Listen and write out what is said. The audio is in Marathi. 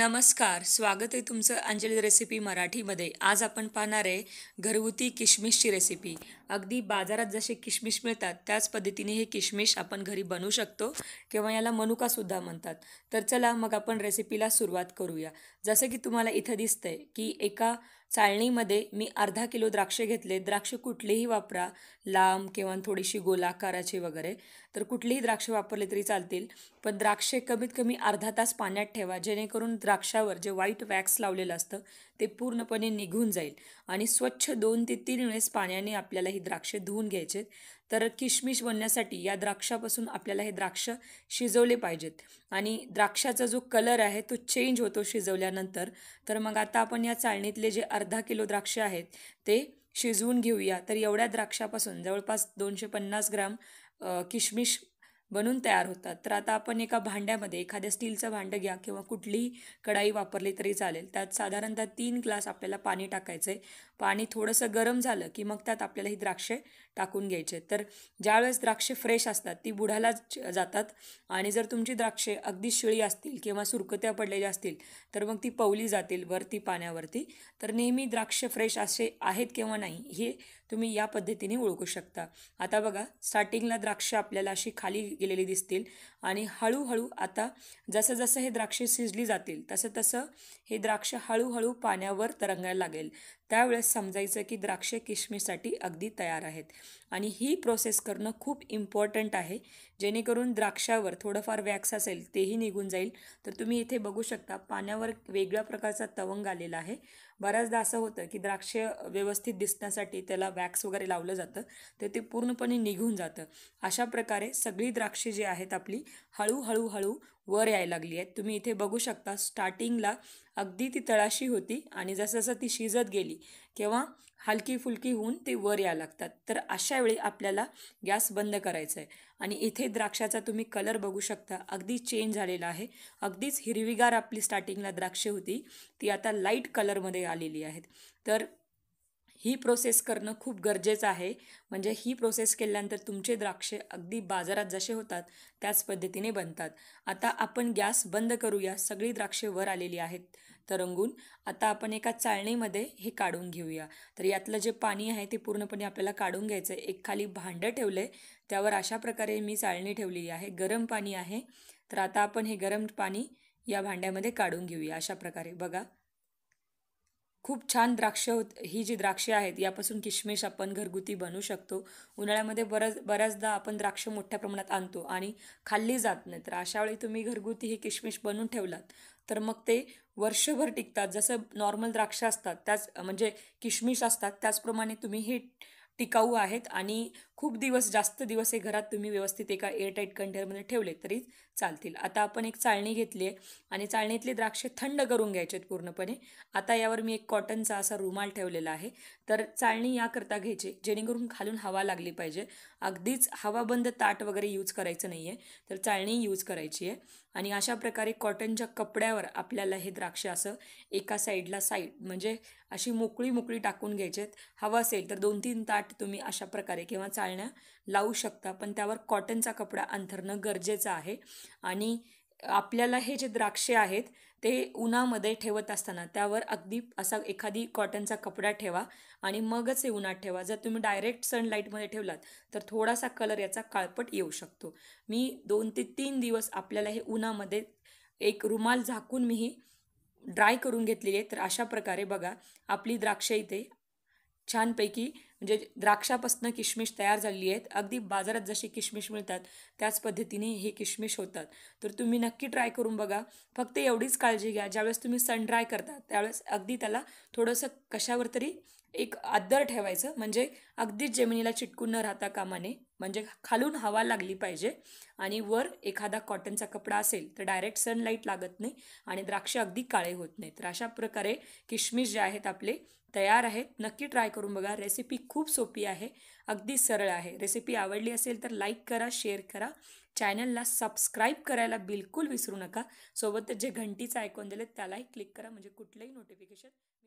नमस्कार स्वागत आहे तुमचं अंजली रेसिपी मराठीमध्ये आज आपण पाहणार आहे घरगुती किशमिशची रेसिपी अगदी बाजारात जसे किशमिश मिळतात त्याच पद्धतीने हे किशमिश आपण घरी बनवू शकतो किंवा याला मनुकासुद्धा म्हणतात तर चला मग आपण रेसिपीला सुरुवात करूया जसं की तुम्हाला इथं दिसतंय की एका चाळणीमध्ये मी अर्धा किलो द्राक्षे घेतले द्राक्षे कुठलेही वापरा लांब किंवा थोडीशी गोलाकाराची वगैरे तर कुठलीही द्राक्षे वापरले तरी चालतील पण द्राक्षे कमीत कमी अर्धा तास पाण्यात ठेवा जेणेकरून द्राक्षावर जे व्हाईट वॅक्स लावलेलं असतं ते पूर्णपणे निघून जाईल आणि स्वच्छ दोन ते तीन वेळेस पाण्याने आपल्याला ही द्राक्षे धुवून घ्यायचे तर किशमिश बनण्यासाठी या द्राक्षापासून आपल्याला हे द्राक्ष शिजवले पाहिजेत आणि द्राक्षाचा जो कलर आहे तो चेंज होतो शिजवल्यानंतर तर मग आता आपण या चाळणीतले जे अर्धा किलो द्राक्ष आहेत ते शिजवून घेऊया तर एवढ्या द्राक्षापासून जवळपास दोनशे पन्नास ग्राम किशमिश बनून तयार होतात तर आता आपण एका भांड्यामध्ये एखाद्या स्टीलचं भांडं घ्या किंवा कुठलीही कढाई वापरली तरी चालेल त्यात साधारणतः तीन ग्लास आपल्याला पाणी टाकायचं आहे पाणी थोडंसं गरम झालं की मग त्यात आपल्याला ही द्राक्षे टाकून घ्यायचे तर ज्यावेळेस द्राक्षे फ्रेश असतात ती बुडाला जातात आणि जर तुमची द्राक्षे अगदी शिळी असतील किंवा सुरकत्या पडलेल्या असतील तर मग ती पवली जातील वरती पाण्यावरती तर नेहमी द्राक्ष फ्रेश असे आहेत किंवा नाही हे तुम्ही या पद्धतीने ओळखू शकता आता बघा स्टार्टिंगला द्राक्ष आपल्याला अशी खाली गेलेली दिसतील आणि हळूहळू आता जसं जसं हे द्राक्षे शिजली जातील तसं तसं हे द्राक्ष हळूहळू पाण्यावर तरंगायला लागेल त्यावेळेस समजायचं की द्राक्ष किशमिशसाठी अगदी तयार आहेत आणि ही प्रोसेस करणं खूप इम्पॉर्टंट आहे जेणेकरून द्राक्षावर थोडंफार वॅक्स असेल तेही निघून जाईल तर तुम्ही इथे बघू शकता पाण्यावर वेगळ्या प्रकारचा तवंग आलेला आहे बऱ्याचदा असं होतं की द्राक्ष व्यवस्थित दिसण्यासाठी त्याला वॅक्स वगैरे लावलं जातं तर ते पूर्णपणे निघून जातं अशा प्रकारे सगळी द्राक्षे जी आहेत आपली हळूहळू हळू वर यायला लागली आहेत तुम्ही इथे बघू शकता स्टार्टिंगला अगदी ती तळाशी होती आणि जसं ती शिजत गेली किंवा हलकी फुलकी होऊन ते वर यायला लागतात तर अशा वेळी आपल्याला गॅस बंद करायचं आहे आणि इथे द्राक्षाचा तुम्ही कलर बघू शकता अगदी चेंज झालेला आहे अगदीच हिरवीगार आपली स्टार्टिंगला द्राक्षे होती ती आता लाईट कलरमध्ये आलेली आहेत तर ही प्रोसेस करणं खूप गरजेचं आहे म्हणजे ही प्रोसेस केल्यानंतर तुमचे द्राक्षे अगदी बाजारात जसे होतात त्याच पद्धतीने बनतात आता आपण गॅस बंद करूया सगळी द्राक्षे वर आलेली आहेत तरंगून आता आपण एका चाळणीमध्ये हे काढून घेऊया तर यातलं जे पाणी आहे ते पूर्णपणे आपल्याला काढून घ्यायचं आहे एक खाली भांडं ठेवलं आहे त्यावर अशा प्रकारे मी चाळणी ठेवलेली आहे गरम पाणी आहे तर आता आपण हे गरम पाणी या भांड्यामध्ये काढून घेऊया अशा प्रकारे बघा खूप छान द्राक्ष होत ही जी द्राक्षे आहेत यापासून किशमिश आपण घरगुती बनवू शकतो उन्हाळ्यामध्ये बऱ्याच बऱ्याचदा आपण द्राक्ष मोठ्या प्रमाणात आणतो आणि खाल्ली जात नाही तर अशा वेळी तुम्ही घरगुती ही किशमिश बनवून ठेवलात तर मग ते वर्षभर टिकतात जसं नॉर्मल द्राक्ष असतात त्याच म्हणजे किशमिश असतात त्याचप्रमाणे तुम्ही हे टिकाऊ आहेत आणि खूप दिवस जास्त दिवस हे घरात तुम्ही व्यवस्थित एका एअरटाईट कंटेनरमध्ये ठेवले तरी चालतील आता आपण एक चाळणी घेतली आहे आणि चाळणीतले द्राक्षे थंड करून घ्यायचे पूर्णपणे आता यावर मी एक कॉटनचा असा रुमाल ठेवलेला आहे तर चाळणी याकरता घ्यायची जेणेकरून खालून हवा लागली पाहिजे अगदीच हवाबंद ताट वगैरे यूज करायचं नाही आहे तर चाळणी यूज करायची आहे आणि अशा प्रकारे कॉटनच्या कपड्यावर आपल्याला हे द्राक्ष असं एका साईडला साईड म्हणजे अशी मोकळी मोकळी टाकून घ्यायचे आहेत हवं असेल तर दोन तीन ताट तुम्ही अशा प्रकारे किंवा चाळ लावू शकता पण त्यावर कॉटनचा कपडा अंथरणं गरजेचं आहे आणि आपल्याला हे जे द्राक्षे आहेत ते उन्हामध्ये ठेवत असताना त्यावर अगदी असा एखादी कॉटनचा कपडा ठेवा आणि मगच हे उन्हात ठेवा जर तुम्ही डायरेक्ट सनलाईटमध्ये ठेवलात तर थोडासा कलर याचा काळपट येऊ शकतो मी दोन ते तीन दिवस आपल्याला हे उन्हामध्ये एक रुमाल झाकून मीही ड्राय करून घेतलेली आहे तर अशा प्रकारे बघा आपली द्राक्ष इथे छानपैकी म्हणजे द्राक्षापासून किशमिश तयार झालेली आहेत अगदी बाजारात जसे किशमिश मिळतात त्याच पद्धतीने हे किशमिश होतात तर तुम्ही नक्की ट्राय करून बघा फक्त एवढीच काळजी घ्या ज्यावेळेस तुम्ही सन ड्राय करता त्यावेळेस अगदी त्याला थोडंसं कशावर तरी एक आदर ठेवायचं म्हणजे अगदीच जमिनीला चिटकून न राहता कामाने म्हणजे खालून हवा लागली पाहिजे आणि वर एखादा कॉटनचा कपडा असेल तर डायरेक्ट सनलाईट लागत नाही आणि द्राक्ष अगदी काळे होत नाही तर अशा प्रकारे किशमिश जे आहेत आपले तयार आहेत नक्की ट्राय करून बघा रेसिपी खूप सोपी आहे अगदी सरळ आहे रेसिपी आवडली असेल तर लाईक करा शेअर करा चॅनलला सबस्क्राईब करायला बिलकुल विसरू नका सोबतच जे घंटीचं ऐकून दिलेत त्यालाही क्लिक करा म्हणजे कुठलंही नोटिफिकेशन